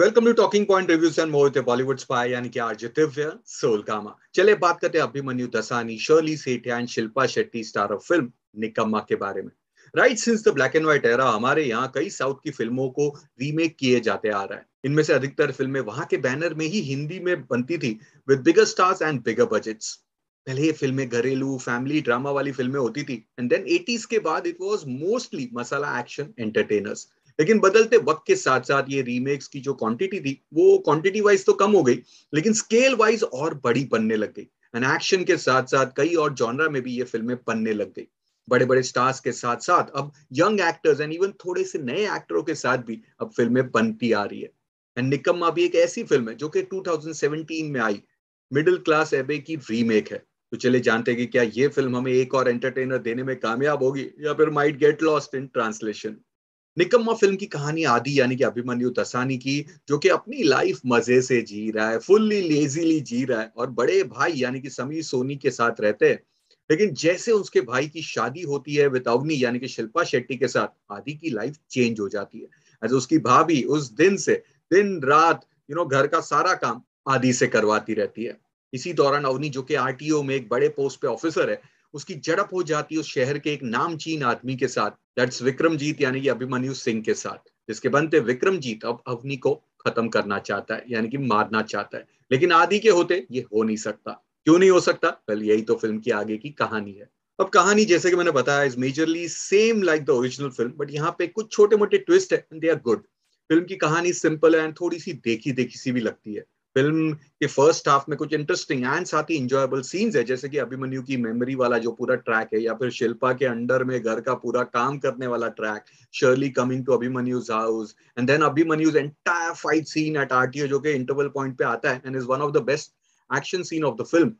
welcome to talking point reviews and more Bollywood spy यानी कि RJ दिव्य सोलकामा चले बात करते हैं Abhimanyu Dassani Shirley Setia and Shilpa Shetty star of film Nikamma के बारे में right since the black and white era हमारे यहाँ कई साउथ की फिल्मों को रीमेक किए जाते आ रहा है इनमें से अधिकतर फिल्में वहां के बैनर में ही हिंदी में बनती थी with bigger stars and bigger budgets पहले ये फिल्में घरेलू फैमिली ड्रामा वाली फिल्में होती थी एंड देन 80s के बाद it was mostly masala action entertainers लेकिन बदलते वक्त के साथ साथ ये रीमेक्स की जो क्वांटिटी थी वो क्वांटिटी वाइज तो कम हो गई लेकिन स्केल वाइज और बड़ी बनने लग गई एंड एक्शन के साथ साथ कई और जॉनरा में भी ये फिल्में बनने लग गई बड़े बड़े स्टार्स के साथ साथ अब यंग एक्टर्स एंड इवन थोड़े से नए एक्टरों के साथ भी अब फिल्में बनती आ रही है एंड निकम्मा भी एक ऐसी फिल्म है जो कि 2017 में आई मिडिल क्लास एबे की रीमेक है तो चले जानते हैं कि क्या ये फिल्म हमें एक और एंटरटेनर देने में कामयाब होगी या फिर might get lost in translation Nikamma film की कहानी आदि यानी कि अभिमन्यु दसानी की जो कि अपनी लाइफ मजे से जी रहा है फुल्ली लेजीली जी रहा है और बड़े भाई यानी कि समीर सोनी के साथ रहते हैं लेकिन जैसे उसके भाई की शादी होती है विद अवनी यानी कि शिल्पा शेट्टी के साथ आदि की लाइफ चेंज हो जाती है एज उसकी भाभी उस दिन से दिन रात यू नो घर का सारा काम आदि से करवाती रहती है इसी दौरान अवनी जो कि आरटीओ में एक बड़े पोस्ट पे ऑफिसर है उसकी जड़प हो जाती है उस शहर के एक नामचीन आदमी के साथ दैट्स विक्रमजीत यानी कि अभिमन्यु सिंह के साथ जिसके बनते विक्रमजीत अब अवनी को खत्म करना चाहता है यानी कि मारना चाहता है लेकिन आदि के होते ये हो नहीं सकता क्यों नहीं हो सकता कल यही तो फिल्म की आगे की कहानी है अब कहानी जैसे कि मैंने बताया is majorly same like the original film but यहाँ पे कुछ छोटे मोटे ट्विस्ट है दे आर गुड फिल्म की कहानी सिंपल है एंड थोड़ी सी देखी देखी सी भी लगती है फिल्म के फर्स्ट हाफ में कुछ इंटरेस्टिंग एंड साथ ही इंजॉयबल सीन्स है जैसे कि अभिमन्यु की मेमोरी वाला जो पूरा ट्रैक है या फिर शिल्पा के अंडर में घर का पूरा काम करने वाला track Shirley coming to Abhimanyu's house and then Abhimanyu's entire fight scene at RTO जो कि इंटरवल पॉइंट पे आता है and is one of the best action scene of the film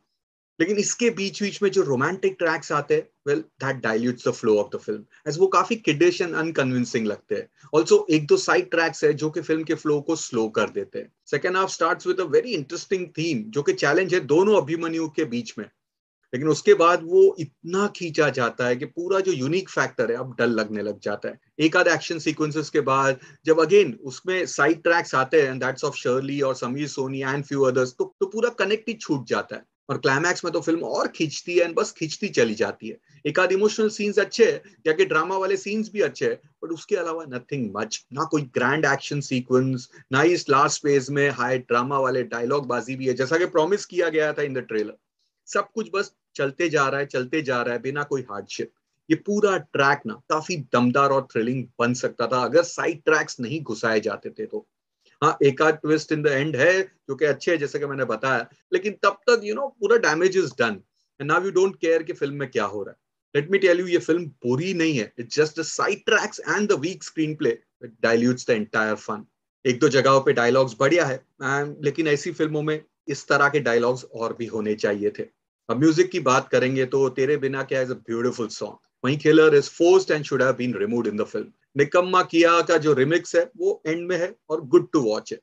लेकिन इसके बीच बीच में जो रोमांटिक ट्रैक्स आते हैं well that dilutes the flow of the film as वो काफी किडिश एंड अनकन्विंसिंग लगते हैं ऑल्सो एक दो साइड ट्रैक्स है जो कि फिल्म के फ्लो को स्लो कर देते हैं second half start with a very interesting theme जो कि चैलेंज है दोनों अभिमन्यु के बीच में लेकिन उसके बाद वो इतना खींचा जाता है कि पूरा जो यूनिक फैक्टर है अब डल लगने लग जाता है एक आध एक्शन सीक्वेंसेस के बाद जब अगेन उसमें साइड ट्रैक्स आते हैं दैट्स ऑफ शर्ली और Sameer Soni and few others तो, तो पूरा कनेक्ट ही छूट जाता है और क्लाइमैक्स में तो फिल्म और खींचती है बस खींचती चली जाती है एक आध इमोशनल सीन्स अच्छे है या कि ड्रामा वाले सीन्स भी अच्छे है बट उसके अलावा नथिंग मच ना कोई ग्रैंड एक्शन सीक्वेंस ना ही इस लास्ट फेज में हाई ड्रामा वाले डायलॉग बाजी भी है जैसा कि प्रॉमिस किया गया था इन द ट्रेलर सब कुछ बस चलते जा रहा है चलते जा रहा है बिना कोई हार्डशिप ये पूरा ट्रैक ना काफी दमदार और थ्रिलिंग बन सकता था अगर साइड ट्रैक्स नहीं घुसाए जाते थे तो हाँ एक आध ट्विस्ट इन द एंड है जो कि अच्छे है जैसे कि मैंने बताया लेकिन तब तक यू नो पूरा damage is done and now you don't care कि फिल्म में क्या हो रहा है लेट मी टेल यू ये फिल्म बुरी नहीं है it's just the side tracks and the weak screenplay dilutes the entire fun एक दो जगहों पे डायलॉग्स बढ़िया है लेकिन ऐसी फिल्मों में इस तरह के डायलॉग्स और भी होने चाहिए थे अब म्यूजिक की बात करेंगे तो तेरे बिना क्या इज अ ब्यूटिफुल सॉन्ग वहीं खेलर is forced and should have been removed in the film Nikamma किया का जो रिमिक्स है वो एंड में है और गुड टू वॉच है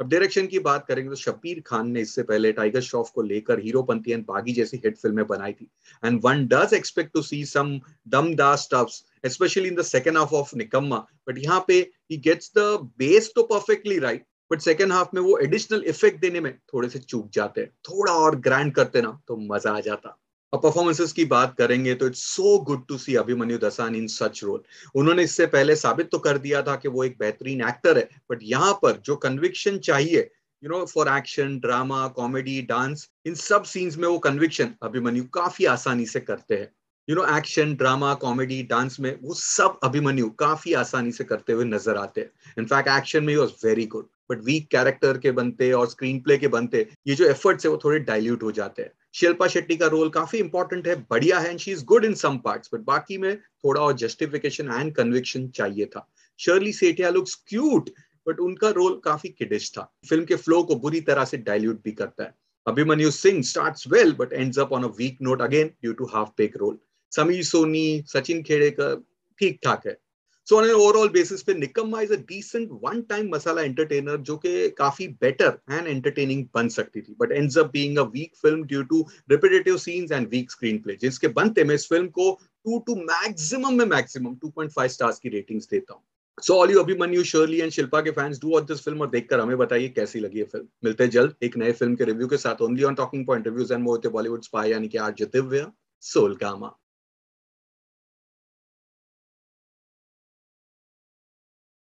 अब डायरेक्शन की बात करेंगे तो शबीर खान ने इससे पहले टाइगर श्रॉफ को लेकर हीरो पंथी एंड बागी जैसी हिट फिल्में बनाई थी and one does expect to see some दमदार stuffs specially in the second half of Nikamma but यहाँ पे ही गेट्स द बेस तो perfectly right but second half में वो एडिशनल इफेक्ट देने में थोड़े से चूक जाते हैं थोड़ा और ग्रैंड करते ना तो मजा आ जाता और परफॉर्मेंसेस की बात करेंगे तो it's so good to see Abhimanyu Dassani in such role उन्होंने इससे पहले साबित तो कर दिया था कि वो एक बेहतरीन एक्टर है बट यहाँ पर जो कन्विक्शन चाहिए you know for action drama comedy dance इन सब सीन्स में वो कन्विक्शन अभिमन्यु काफी आसानी से करते हैं you know action drama comedy dance में वो सब अभिमन्यु काफी आसानी से करते हुए नजर आते हैं इनफैक्ट एक्शन में was very good but weak character के बनते और स्क्रीन प्ले के बनते ये जो एफर्ट्स है वो थोड़े डायल्यूट हो जाते हैं शिल्पा शेट्टी का रोल काफी इंपॉर्टेंट है बढ़िया है and she is good in some parts but बाकी में थोड़ा और जस्टिफिकेशन एंड कन्विक्शन चाहिए था Shirley Setia looks cute but उनका रोल काफी किडिश था फिल्म के फ्लो को बुरी तरह से डायल्यूट भी करता है Abhimanyu Singh starts well but ends up on a weak note again due to half baked role Sameer Soni Sachin Khedekar ठीक ठाक है so on an overall basis पे Nikamma is a decent one time masala entertainer जो कि काफी बेटर एंड एंटरटेनिंग बन सकती थी but ends up being a weak film due to repetitive scenes and weak screenplay जिसके बनते मैं इस फिल्म को टू टू मैक्सिमम में मैक्सिमम 2.5 स्टार्स की रेटिंग्स देता हूँ so all you Abhimanyu Shirley and Shilpa के fans do watch this film और देखकर हमें बताइए कैसी लगी है फिल्म मिलते हैं जल्द एक नए फिल्म के रिव्यू के साथ only on talking point reviews and more Bollywood spy यानी कि आज जितिव्य सोलकामा